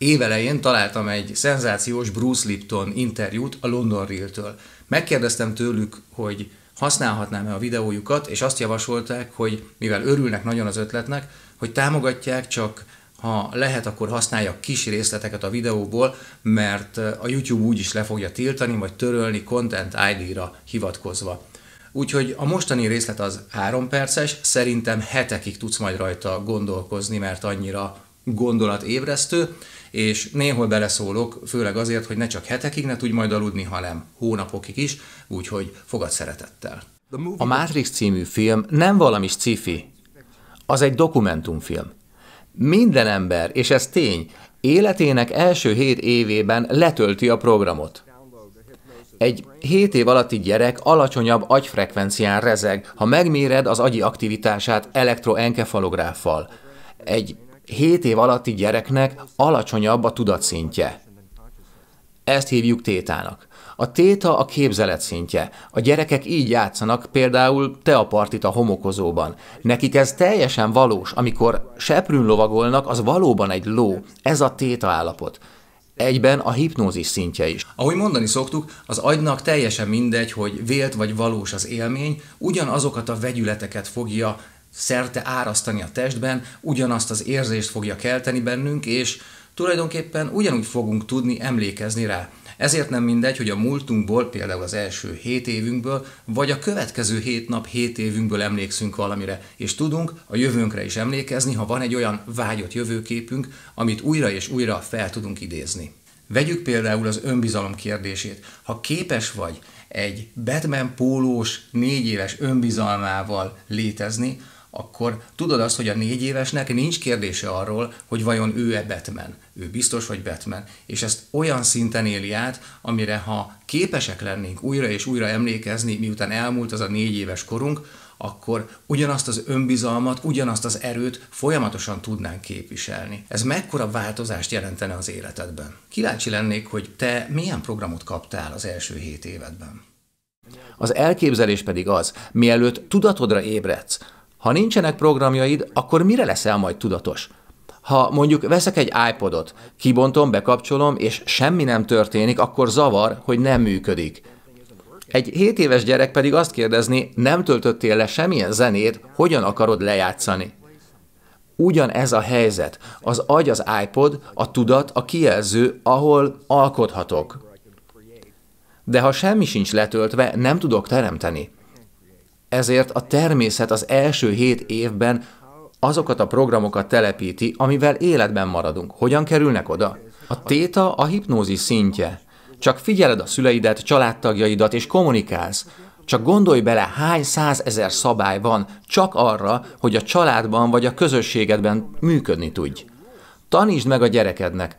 Évelején találtam egy szenzációs Bruce Lipton interjút a London Real-től. Megkérdeztem tőlük, hogy használhatnám-e a videójukat, és azt javasolták, hogy mivel örülnek nagyon az ötletnek, hogy támogatják, csak ha lehet, akkor használjak kis részleteket a videóból, mert eh, a YouTube úgy is le fogja tiltani, vagy törölni Content ID-ra hivatkozva. Úgyhogy a mostani részlet az 3 perces, szerintem hetekig tudsz majd rajta gondolkozni, mert annyira ébresztő, és néhol beleszólok, főleg azért, hogy ne csak hetekig ne tudj majd aludni, hanem hónapokig is, úgyhogy fogad szeretettel. A Matrix című film nem valami sci-fi, az egy dokumentumfilm. Minden ember, és ez tény, életének első hét évében letölti a programot. Egy hét év alatti gyerek alacsonyabb agyfrekvencián rezeg, ha megméred az agyi aktivitását elektroenkefalográffal. Egy 7 év alatti gyereknek alacsonyabb a tudatszintje. Ezt hívjuk tétának. A téta a képzelet szintje. A gyerekek így játszanak például teapartit a homokozóban. Nekik ez teljesen valós, amikor seprűn lovagolnak, az valóban egy ló. Ez a téta állapot. Egyben a hipnózis szintje is. Ahogy mondani szoktuk, az agynak teljesen mindegy, hogy vélt vagy valós az élmény, ugyanazokat a vegyületeket fogja szerte árasztani a testben, ugyanazt az érzést fogja kelteni bennünk, és tulajdonképpen ugyanúgy fogunk tudni emlékezni rá. Ezért nem mindegy, hogy a múltunkból, például az első hét évünkből, vagy a következő hét nap hét évünkből emlékszünk valamire, és tudunk a jövőnkre is emlékezni, ha van egy olyan vágyott jövőképünk, amit újra és újra fel tudunk idézni. Vegyük például az önbizalom kérdését. Ha képes vagy egy Batman pólós, négy éves önbizalmával létezni, akkor tudod azt, hogy a négy évesnek nincs kérdése arról, hogy vajon ő-e Batman. Ő biztos, hogy Batman. És ezt olyan szinten éli át, amire ha képesek lennénk újra és újra emlékezni, miután elmúlt az a négy éves korunk, akkor ugyanazt az önbizalmat, ugyanazt az erőt folyamatosan tudnánk képviselni. Ez mekkora változást jelentene az életedben? Kíváncsi lennék, hogy te milyen programot kaptál az első hét évedben. Az elképzelés pedig az, mielőtt tudatodra ébredsz, ha nincsenek programjaid, akkor mire leszel majd tudatos? Ha mondjuk veszek egy iPodot, kibontom, bekapcsolom, és semmi nem történik, akkor zavar, hogy nem működik. Egy 7 éves gyerek pedig azt kérdezni, nem töltöttél le semmilyen zenét, hogyan akarod lejátszani? Ugyanez a helyzet. Az agy az iPod, a tudat a kijelző, ahol alkothatok. De ha semmi sincs letöltve, nem tudok teremteni. Ezért a természet az első hét évben azokat a programokat telepíti, amivel életben maradunk. Hogyan kerülnek oda? A téta a hipnózis szintje. Csak figyeled a szüleidet, családtagjaidat és kommunikálsz. Csak gondolj bele, hány százezer szabály van csak arra, hogy a családban vagy a közösségedben működni tudj. Tanítsd meg a gyerekednek.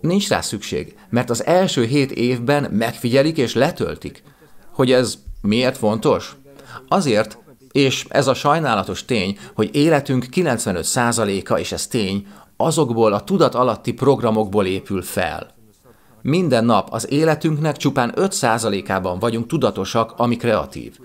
Nincs rá szükség, mert az első hét évben megfigyelik és letöltik. Hogy ez miért fontos? Azért, és ez a sajnálatos tény, hogy életünk 95%-a, és ez tény, azokból a tudat alatti programokból épül fel. Minden nap az életünknek csupán 5%-ában vagyunk tudatosak, ami kreatív.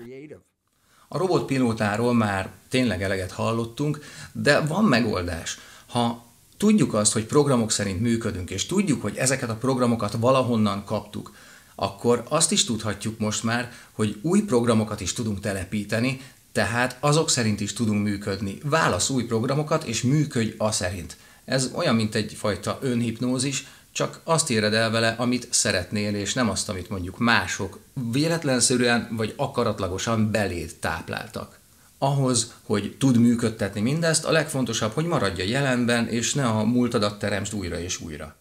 A robotpilótáról már tényleg eleget hallottunk, de van megoldás. Ha tudjuk azt, hogy programok szerint működünk, és tudjuk, hogy ezeket a programokat valahonnan kaptuk, akkor azt is tudhatjuk most már, hogy új programokat is tudunk telepíteni, tehát azok szerint is tudunk működni. Válasz új programokat, és működj a szerint. Ez olyan, mint egyfajta önhipnózis, csak azt éred el vele, amit szeretnél, és nem azt, amit mondjuk mások véletlenszerűen vagy akaratlagosan beléd tápláltak. Ahhoz, hogy tud működtetni mindezt, a legfontosabb, hogy maradj a jelenben, és ne a múltadat teremtsd újra és újra.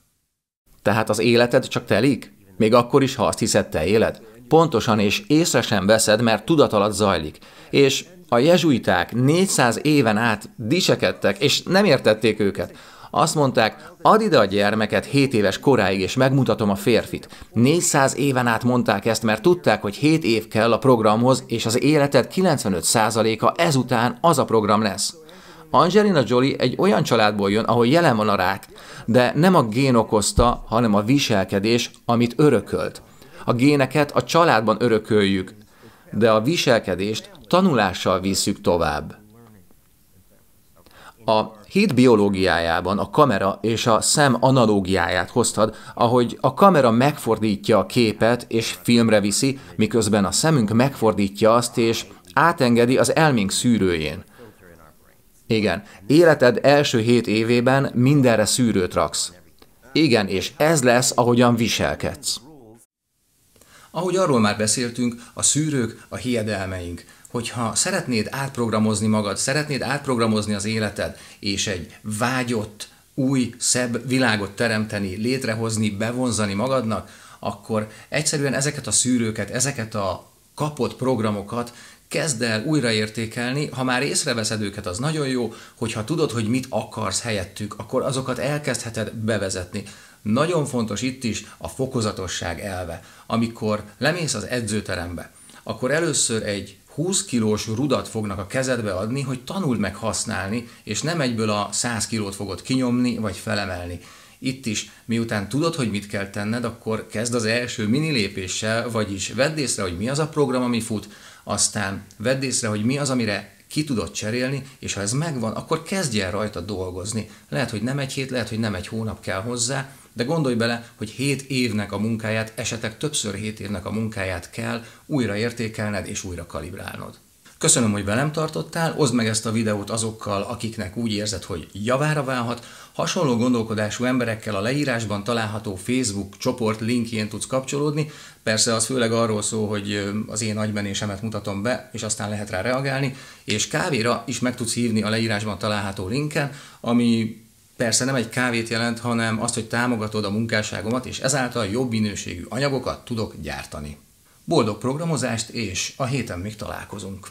Tehát az életed csak telik? Még akkor is, ha azt hiszed, te éled. Pontosan és észre sem veszed, mert tudat alatt zajlik. És a jezsuiták 400 éven át disekedtek, és nem értették őket. Azt mondták, add ide a gyermeket 7 éves koráig, és megmutatom a férfit. 400 éven át mondták ezt, mert tudták, hogy 7 év kell a programhoz, és az életed 95%-a ezután az a program lesz. Angelina Jolie egy olyan családból jön, ahol jelen van a rák, de nem a gén okozta, hanem a viselkedés, amit örökölt. A géneket a családban örököljük, de a viselkedést tanulással visszük tovább. A hit biológiájában a kamera és a szem analógiáját hoztad, ahogy a kamera megfordítja a képet és filmre viszi, miközben a szemünk megfordítja azt és átengedi az elménk szűrőjén. Igen, életed első hét évében mindenre szűrőt raksz. Igen, és ez lesz, ahogyan viselkedsz. Ahogy arról már beszéltünk, a szűrők a hiedelmeink. Hogyha szeretnéd átprogramozni magad, szeretnéd átprogramozni az életed, és egy vágyott, új, szebb világot teremteni, létrehozni, bevonzani magadnak, akkor egyszerűen ezeket a szűrőket, ezeket a kapott programokat kezd el újraértékelni, ha már észreveszed őket, az nagyon jó, hogyha tudod, hogy mit akarsz helyettük, akkor azokat elkezdheted bevezetni. Nagyon fontos itt is a fokozatosság elve. Amikor lemész az edzőterembe, akkor először egy 20 kilós rudat fognak a kezedbe adni, hogy tanuld meg használni, és nem egyből a 100 kilót fogod kinyomni vagy felemelni. Itt is, miután tudod, hogy mit kell tenned, akkor kezd az első mini lépéssel, vagyis vedd észre, hogy mi az a program, ami fut, aztán vedd észre, hogy mi az, amire ki tudod cserélni, és ha ez megvan, akkor kezdj el rajta dolgozni. Lehet, hogy nem egy hét, lehet, hogy nem egy hónap kell hozzá, de gondolj bele, hogy hét évnek a munkáját, esetek többször hét évnek a munkáját kell újra értékelned és újra kalibrálnod. Köszönöm, hogy velem tartottál, oszd meg ezt a videót azokkal, akiknek úgy érzed, hogy javára válhat. Hasonló gondolkodású emberekkel a leírásban található Facebook csoport linkjén tudsz kapcsolódni. Persze az főleg arról szól, hogy az én agymenésemet mutatom be, és aztán lehet rá reagálni. És kávéra is meg tudsz hívni a leírásban található linken, ami persze nem egy kávét jelent, hanem azt, hogy támogatod a munkásságomat, és ezáltal jobb minőségű anyagokat tudok gyártani. Boldog programozást, és a héten még találkozunk.